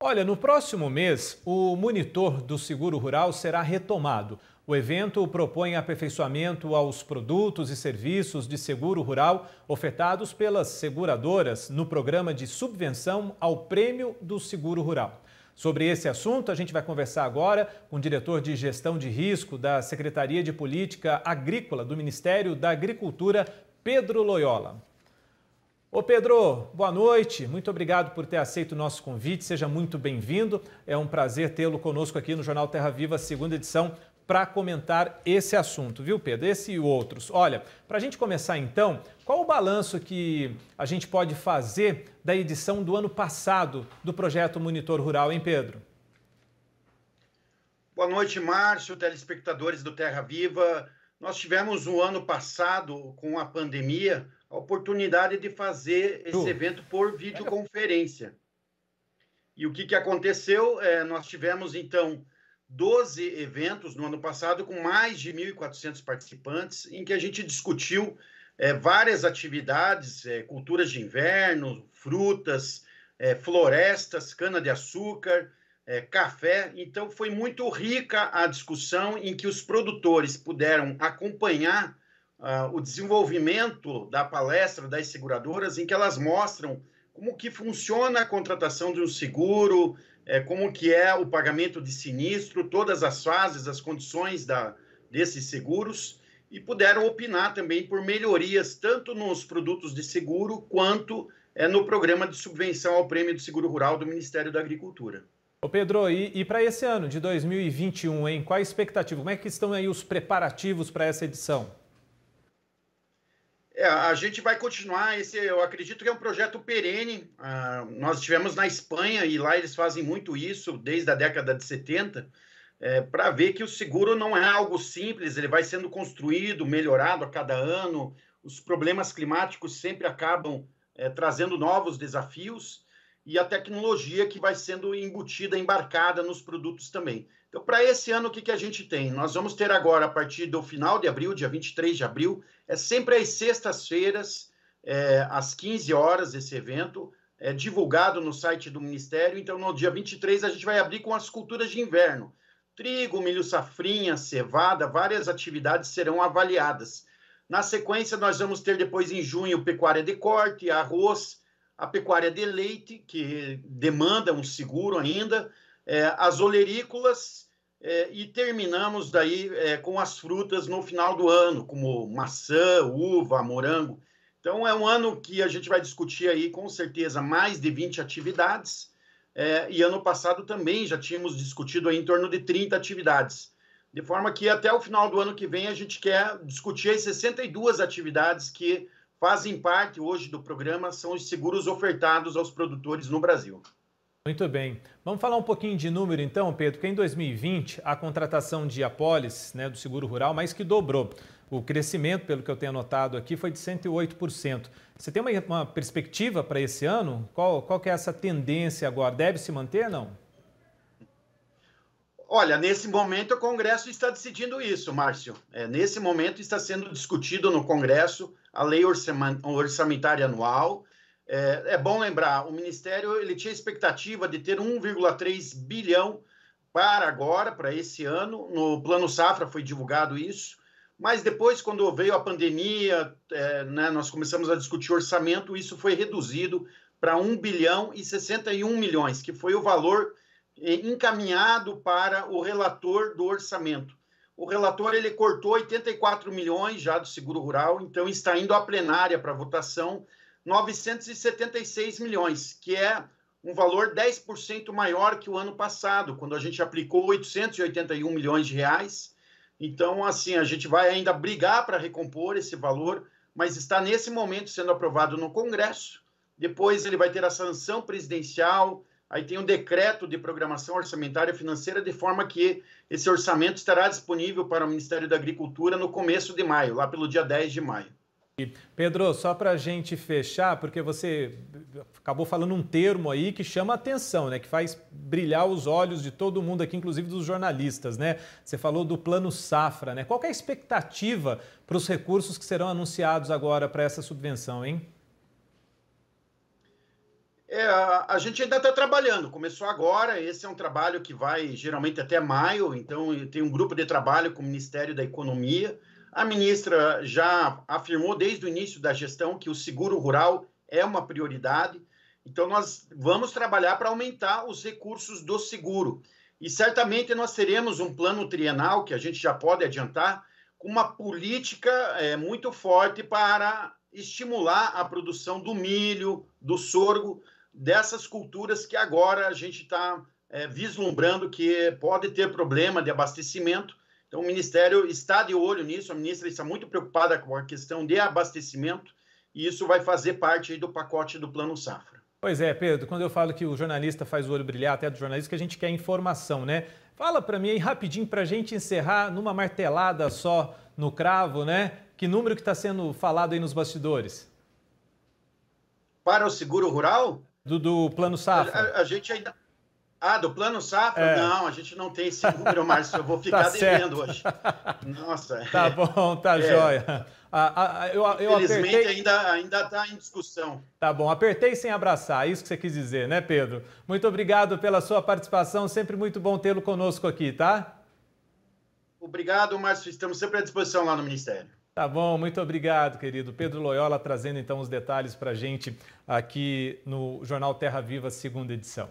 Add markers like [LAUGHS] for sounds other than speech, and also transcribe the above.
Olha, no próximo mês, o monitor do seguro rural será retomado. O evento propõe aperfeiçoamento aos produtos e serviços de seguro rural ofertados pelas seguradoras no programa de subvenção ao Prêmio do Seguro Rural. Sobre esse assunto, a gente vai conversar agora com o diretor de gestão de risco da Secretaria de Política Agrícola do Ministério da Agricultura, Pedro Loyola. Ô Pedro, boa noite. Muito obrigado por ter aceito o nosso convite. Seja muito bem-vindo. É um prazer tê-lo conosco aqui no Jornal Terra Viva, segunda edição, para comentar esse assunto, viu, Pedro? Esse e outros. Olha, para a gente começar então, qual o balanço que a gente pode fazer da edição do ano passado do projeto Monitor Rural, hein, Pedro? Boa noite, Márcio, telespectadores do Terra Viva. Nós tivemos um ano passado com a pandemia a oportunidade de fazer esse uh. evento por videoconferência. E o que, que aconteceu? É, nós tivemos, então, 12 eventos no ano passado, com mais de 1.400 participantes, em que a gente discutiu é, várias atividades, é, culturas de inverno, frutas, é, florestas, cana-de-açúcar, é, café. Então, foi muito rica a discussão em que os produtores puderam acompanhar uh, o desenvolvimento da palestra das seguradoras, em que elas mostram como que funciona a contratação de um seguro, é, como que é o pagamento de sinistro, todas as fases, as condições da, desses seguros, e puderam opinar também por melhorias, tanto nos produtos de seguro, quanto é, no programa de subvenção ao prêmio de seguro rural do Ministério da Agricultura. Ô Pedro, e, e para esse ano de 2021, hein? Qual a expectativa? Como é que estão aí os preparativos para essa edição? É, a gente vai continuar. Esse, eu acredito que é um projeto perene. Ah, nós estivemos na Espanha e lá eles fazem muito isso desde a década de 70, é, para ver que o seguro não é algo simples, ele vai sendo construído, melhorado a cada ano. Os problemas climáticos sempre acabam é, trazendo novos desafios e a tecnologia que vai sendo embutida, embarcada nos produtos também. Então, para esse ano, o que, que a gente tem? Nós vamos ter agora, a partir do final de abril, dia 23 de abril, é sempre às sextas-feiras, é, às 15 horas, esse evento, é divulgado no site do Ministério. Então, no dia 23, a gente vai abrir com as culturas de inverno. Trigo, milho safrinha, cevada, várias atividades serão avaliadas. Na sequência, nós vamos ter depois em junho pecuária de corte, arroz, a pecuária de leite, que demanda um seguro ainda, é, as olerícolas, é, e terminamos daí é, com as frutas no final do ano, como maçã, uva, morango. Então é um ano que a gente vai discutir aí com certeza mais de 20 atividades. É, e ano passado também já tínhamos discutido em torno de 30 atividades. De forma que até o final do ano que vem a gente quer discutir as 62 atividades que fazem parte hoje do programa são os seguros ofertados aos produtores no Brasil. Muito bem. Vamos falar um pouquinho de número então, Pedro, que em 2020 a contratação de apólices né, do seguro rural mais que dobrou. O crescimento, pelo que eu tenho anotado aqui, foi de 108%. Você tem uma, uma perspectiva para esse ano? Qual, qual que é essa tendência agora? Deve se manter, não? Olha, nesse momento o Congresso está decidindo isso, Márcio. É, nesse momento está sendo discutido no Congresso a lei orçamentária anual. É, é bom lembrar, o Ministério ele tinha expectativa de ter 1,3 bilhão para agora, para esse ano. No Plano Safra foi divulgado isso, mas depois, quando veio a pandemia, é, né, nós começamos a discutir orçamento, isso foi reduzido para 1 bilhão e 61 milhões, que foi o valor é, encaminhado para o relator do orçamento o relator ele cortou 84 milhões já do seguro rural, então está indo à plenária para votação 976 milhões, que é um valor 10% maior que o ano passado, quando a gente aplicou 881 milhões de reais. Então, assim, a gente vai ainda brigar para recompor esse valor, mas está nesse momento sendo aprovado no Congresso. Depois ele vai ter a sanção presidencial, Aí tem um decreto de programação orçamentária financeira, de forma que esse orçamento estará disponível para o Ministério da Agricultura no começo de maio, lá pelo dia 10 de maio. Pedro, só para a gente fechar, porque você acabou falando um termo aí que chama atenção, né? que faz brilhar os olhos de todo mundo aqui, inclusive dos jornalistas. Né? Você falou do plano Safra. Né? Qual é a expectativa para os recursos que serão anunciados agora para essa subvenção, hein? É, a gente ainda está trabalhando, começou agora. Esse é um trabalho que vai geralmente até maio, então tem um grupo de trabalho com o Ministério da Economia. A ministra já afirmou desde o início da gestão que o seguro rural é uma prioridade, então nós vamos trabalhar para aumentar os recursos do seguro. E certamente nós teremos um plano trienal, que a gente já pode adiantar, com uma política é, muito forte para estimular a produção do milho, do sorgo, dessas culturas que agora a gente está é, vislumbrando que pode ter problema de abastecimento. Então, o Ministério está de olho nisso, a ministra está muito preocupada com a questão de abastecimento, e isso vai fazer parte do pacote do Plano Safra. Pois é, Pedro, quando eu falo que o jornalista faz o olho brilhar, até é do jornalista, que a gente quer informação, né? Fala para mim aí rapidinho para a gente encerrar numa martelada só no cravo, né? Que número que está sendo falado aí nos bastidores? Para o seguro rural? Do, do Plano Safra. A, a, gente ainda. Ah, do Plano Safra? É. Não, a gente não tem esse número, Márcio. Eu vou [LAUGHS] tá ficar tá devendo hoje. Nossa. [LAUGHS] Tá bom, tá é. joia. Ah, ah, eu, eu Infelizmente apertei... ainda ainda está em discussão. Tá bom, apertei sem abraçar, é isso que você quis dizer, né, Pedro? Muito obrigado pela sua participação, sempre muito bom tê-lo conosco aqui, tá? Obrigado, Márcio. Estamos sempre à disposição lá no Ministério. Tá bom, muito obrigado, querido. Pedro Loyola trazendo então os detalhes para a gente aqui no Jornal Terra Viva, segunda edição.